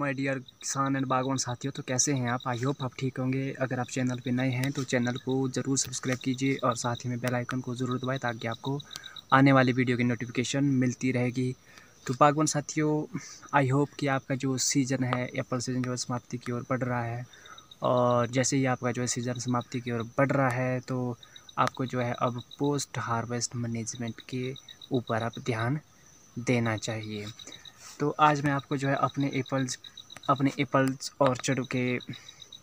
my dear किसान and बागवान साथियों तो कैसे हैं आप आई होप आप ठीक होंगे अगर आप चैनल पे नए हैं तो चैनल को ज़रूर सब्सक्राइब कीजिए और साथ ही में बेल आइकन को ज़रूर दबाएं ताकि आपको आने वाली वीडियो की नोटिफिकेशन मिलती रहेगी तो बागवान साथियों आई होप कि आपका जो सीज़न है एप्पल सीज़न जो है समाप्ति की ओर बढ़ रहा है और जैसे ही आपका जो है सीज़न समाप्ति की ओर बढ़ रहा है तो आपको जो है अब पोस्ट हार्वेस्ट मैनेजमेंट के ऊपर आप ध्यान देना चाहिए तो आज मैं आपको जो है अपने एप्पल्स अपने एप्पल्स ऑर्चर्ड के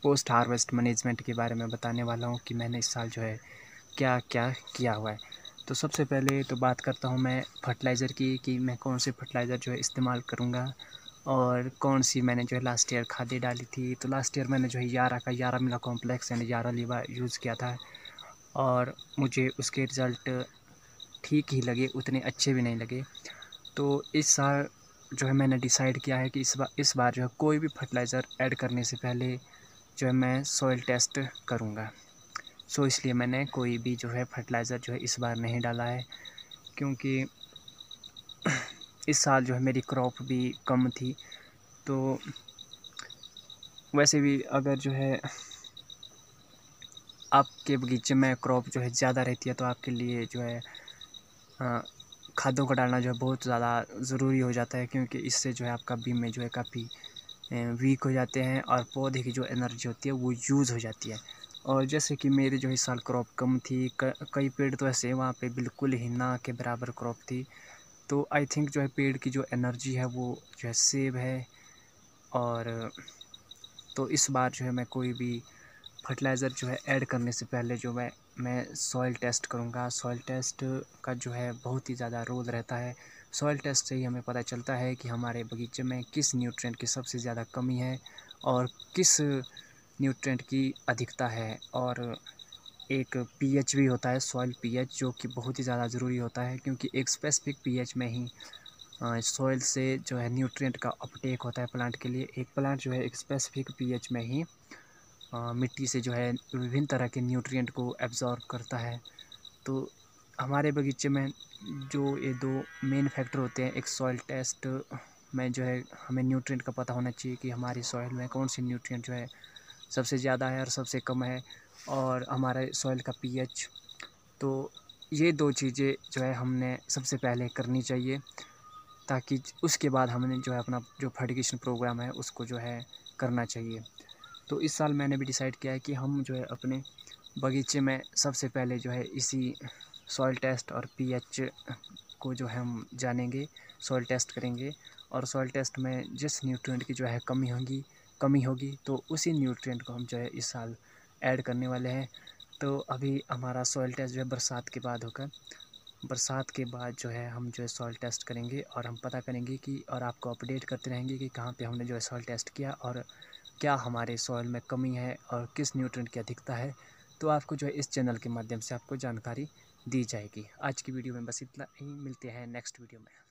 पोस्ट हार्वेस्ट मैनेजमेंट के बारे में बताने वाला हूँ कि मैंने इस साल जो है क्या क्या किया हुआ है तो सबसे पहले तो बात करता हूँ मैं फर्टिलाइज़र की कि मैं कौन से फर्टिलाइज़र जो है इस्तेमाल करूँगा और कौन सी मैंने जो है लास्ट ईयर खादें डाली थी तो लास्ट ईयर मैंने जो है यारा का यारा मिला कॉम्प्लेक्स यानी यारा लीवा यूज़ किया था और मुझे उसके रिज़ल्ट ठीक ही लगे उतने अच्छे भी नहीं लगे तो इस साल जो है मैंने डिसाइड किया है कि इस बार इस बार जो है कोई भी फर्टिलाइज़र ऐड करने से पहले जो है मैं सॉइल टेस्ट करूँगा सो so, इसलिए मैंने कोई भी जो है फर्टिलाइज़र जो है इस बार नहीं डाला है क्योंकि इस साल जो है मेरी क्रॉप भी कम थी तो वैसे भी अगर जो है आपके बगीचे में क्रॉप जो है ज़्यादा रहती है तो आपके लिए जो है हाँ, खादों का डालना जो है बहुत ज़्यादा ज़रूरी हो जाता है क्योंकि इससे जो है आपका बीम में जो है काफ़ी वीक हो जाते हैं और पौधे की जो एनर्जी होती है वो यूज़ हो जाती है और जैसे कि मेरे जो है साल क्रॉप कम थी कई पेड़ तो ऐसे वहाँ पे बिल्कुल ही ना के बराबर क्रॉप थी तो आई थिंक जो है पेड़ की जो एनर्जी है वो जो है सेव है और तो इस बार जो है मैं कोई भी फर्टिलाइज़र जो है ऐड करने से पहले जो मैं मैं सॉइल टेस्ट करूँगा सॉइल टेस्ट का जो है बहुत ही ज़्यादा रोल रहता है सॉइल टेस्ट से ही हमें पता चलता है कि हमारे बगीचे में किस न्यूट्रेंट की सबसे ज़्यादा कमी है और किस न्यूट्रेंट की अधिकता है और एक पीएच भी होता है सॉइल पीएच जो कि बहुत ही ज़्यादा ज़रूरी होता है क्योंकि एक स्पेसिफिक पीएच में ही सॉइल से जो है न्यूट्रेंट का अपटेक होता है प्लांट के लिए एक प्लांट जो है एक स्पेसिफिक पीएच में ही मिट्टी से जो है विभिन्न तरह के न्यूट्रिएंट को एब्ज़ॉर्ब करता है तो हमारे बगीचे में जो ये दो मेन फैक्टर होते हैं एक सॉइल टेस्ट में जो है हमें न्यूट्रिएंट का पता होना चाहिए कि हमारी सॉइल में कौन सी न्यूट्रिएंट जो है सबसे ज़्यादा है और सबसे कम है और हमारे सॉइल का पीएच तो ये दो चीज़ें जो है हमने सबसे पहले करनी चाहिए ताकि उसके बाद हमने जो है अपना जो फर्टिगेशन प्रोग्राम है उसको जो है करना चाहिए तो इस साल मैंने भी डिसाइड किया है कि हम जो है अपने बगीचे में सबसे पहले जो है इसी सॉइल टेस्ट और पीएच को जो है हम जानेंगे सॉइल टेस्ट करेंगे और सॉइल टेस्ट में जिस न्यूट्रिएंट की जो है कमी होगी कमी होगी तो उसी न्यूट्रिएंट को हम जो है इस साल ऐड करने वाले हैं तो अभी हमारा सॉइल टेस्ट जो है बरसात के बाद होगा बरसात के बाद जो है हम जो है सॉइल टेस्ट करेंगे और हम पता करेंगे कि और आपको अपडेट करते रहेंगे कि कहाँ पर हमने जो है सॉइल टेस्ट किया और क्या हमारे सॉइल में कमी है और किस न्यूट्रन की अधिकता है तो आपको जो है इस चैनल के माध्यम से आपको जानकारी दी जाएगी आज की वीडियो में बस इतना ही मिलते हैं नेक्स्ट वीडियो में